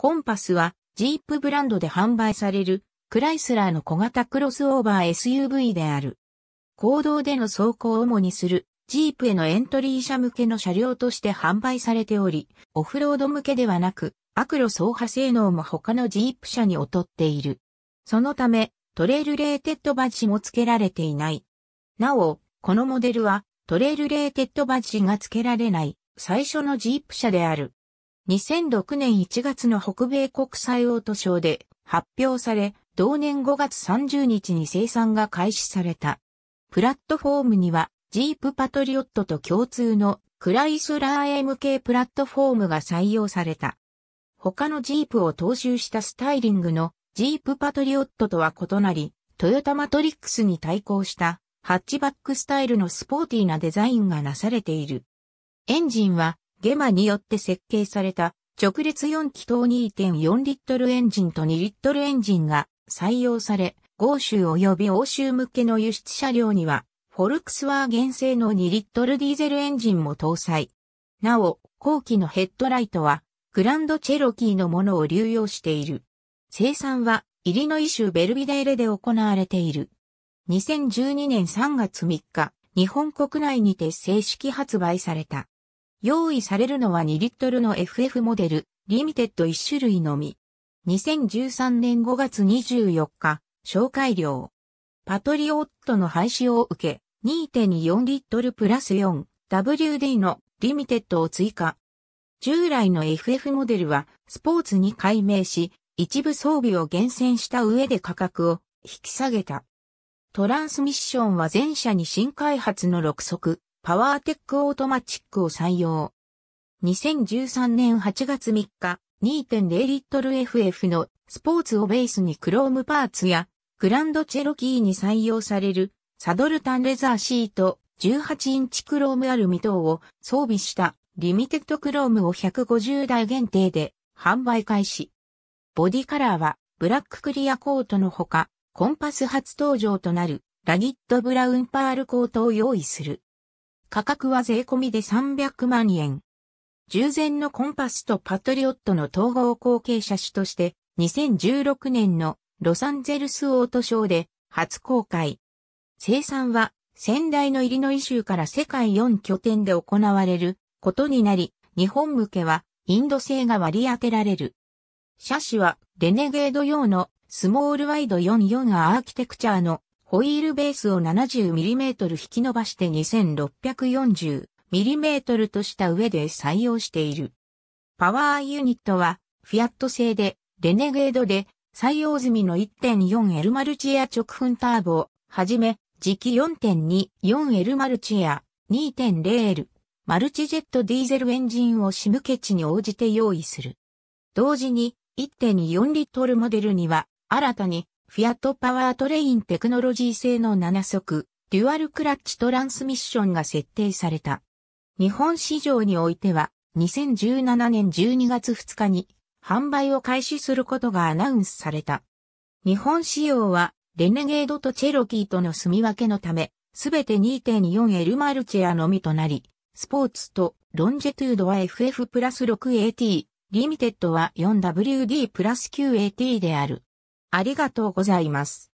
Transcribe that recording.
コンパスは、ジープブランドで販売される、クライスラーの小型クロスオーバー SUV である。公道での走行を主にする、ジープへのエントリー車向けの車両として販売されており、オフロード向けではなく、アクロ走破性能も他のジープ車に劣っている。そのため、トレイルレーテッドバッジも付けられていない。なお、このモデルは、トレイルレーテッドバッジが付けられない、最初のジープ車である。2006年1月の北米国際オートショーで発表され、同年5月30日に生産が開始された。プラットフォームには、ジープパトリオットと共通のクライスラー MK プラットフォームが採用された。他のジープを踏襲したスタイリングのジープパトリオットとは異なり、トヨタマトリックスに対抗したハッチバックスタイルのスポーティーなデザインがなされている。エンジンはゲマによって設計された直列4気筒2.4リットルエンジンと2リットルエンジンが採用され、豪州及び欧州向けの輸出車両には、フォルクスワーゲン製の2リットルディーゼルエンジンも搭載。なお、後期のヘッドライトは、グランドチェロキーのものを流用している。生産は、イリノイ州ベルビデーレで行われている。2012年3月3日、日本国内にて正式発売された。用意されるのは2リットルの FF モデル、リミテッド1種類のみ。2013年5月24日、紹介料。パトリオットの廃止を受け、2.24リットルプラス 4WD のリミテッドを追加。従来の FF モデルはスポーツに改名し、一部装備を厳選した上で価格を引き下げた。トランスミッションは全車に新開発の6速、パワーテックオートマチックを採用。2013年8月3日、2.0リットル FF のスポーツをベースにクロームパーツやグランドチェロキーに採用されるサドルタンレザーシート18インチクロームアルミ等を装備したリミテッドクロームを150台限定で販売開始。ボディカラーはブラッククリアコートのほかコンパス初登場となるラギットブラウンパールコートを用意する。価格は税込みで300万円。従前のコンパスとパトリオットの統合後継車種として、2016年のロサンゼルスオートショーで初公開。生産は先代のイリノイ州から世界4拠点で行われることになり、日本向けはインド製が割り当てられる。車種はレネゲード用のスモールワイド44アーキテクチャーのホイールベースを 70mm 引き伸ばして 2640mm とした上で採用している。パワーユニットは、フィアット製で、レネゲードで、採用済みの 1.4L マルチエア直噴ターボを、はじめ、時期 4.24L マルチエア、2.0L、マルチジェットディーゼルエンジンをシムケチに応じて用意する。同時に、1.4リットルモデルには、新たに、フィアットパワートレインテクノロジー製の7速、デュアルクラッチトランスミッションが設定された。日本市場においては、2017年12月2日に販売を開始することがアナウンスされた。日本仕様は、レネゲードとチェロキーとの住み分けのため、すべて 2.4L マルチェアのみとなり、スポーツとロンジェトゥードは FF プラス 6AT、リミテッドは 4WD プラス 9AT である。ありがとうございます。